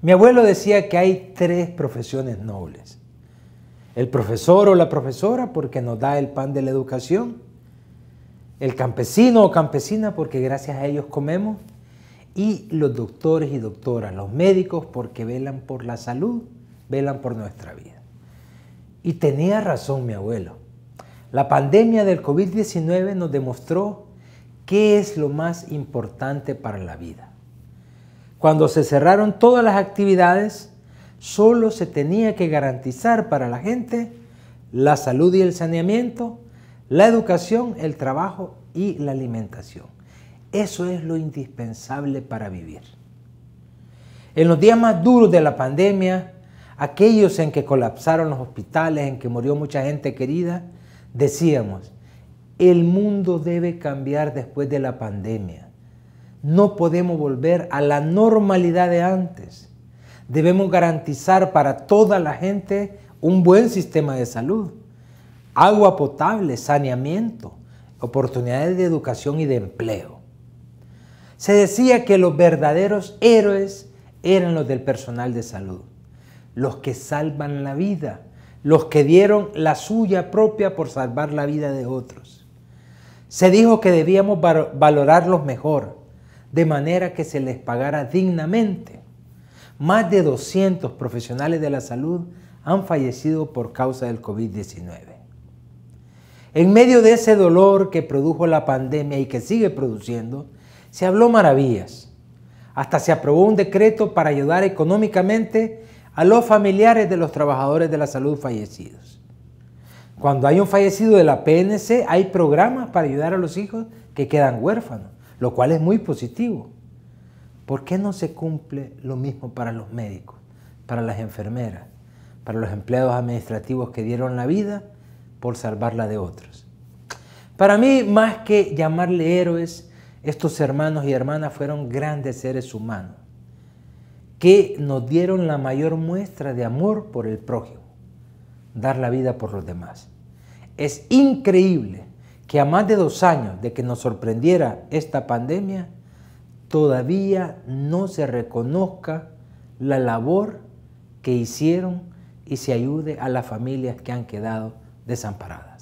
Mi abuelo decía que hay tres profesiones nobles. El profesor o la profesora porque nos da el pan de la educación, el campesino o campesina porque gracias a ellos comemos, y los doctores y doctoras, los médicos porque velan por la salud, velan por nuestra vida. Y tenía razón mi abuelo. La pandemia del COVID-19 nos demostró qué es lo más importante para la vida. Cuando se cerraron todas las actividades, solo se tenía que garantizar para la gente la salud y el saneamiento, la educación, el trabajo y la alimentación. Eso es lo indispensable para vivir. En los días más duros de la pandemia, aquellos en que colapsaron los hospitales, en que murió mucha gente querida, decíamos, el mundo debe cambiar después de la pandemia. No podemos volver a la normalidad de antes. Debemos garantizar para toda la gente un buen sistema de salud, agua potable, saneamiento, oportunidades de educación y de empleo. Se decía que los verdaderos héroes eran los del personal de salud, los que salvan la vida, los que dieron la suya propia por salvar la vida de otros. Se dijo que debíamos valorarlos mejor, de manera que se les pagara dignamente. Más de 200 profesionales de la salud han fallecido por causa del COVID-19. En medio de ese dolor que produjo la pandemia y que sigue produciendo, se habló maravillas. Hasta se aprobó un decreto para ayudar económicamente a los familiares de los trabajadores de la salud fallecidos. Cuando hay un fallecido de la PNC, hay programas para ayudar a los hijos que quedan huérfanos lo cual es muy positivo. ¿Por qué no se cumple lo mismo para los médicos, para las enfermeras, para los empleados administrativos que dieron la vida por salvarla de otros? Para mí, más que llamarle héroes, estos hermanos y hermanas fueron grandes seres humanos que nos dieron la mayor muestra de amor por el prójimo, dar la vida por los demás. Es increíble que a más de dos años de que nos sorprendiera esta pandemia, todavía no se reconozca la labor que hicieron y se ayude a las familias que han quedado desamparadas.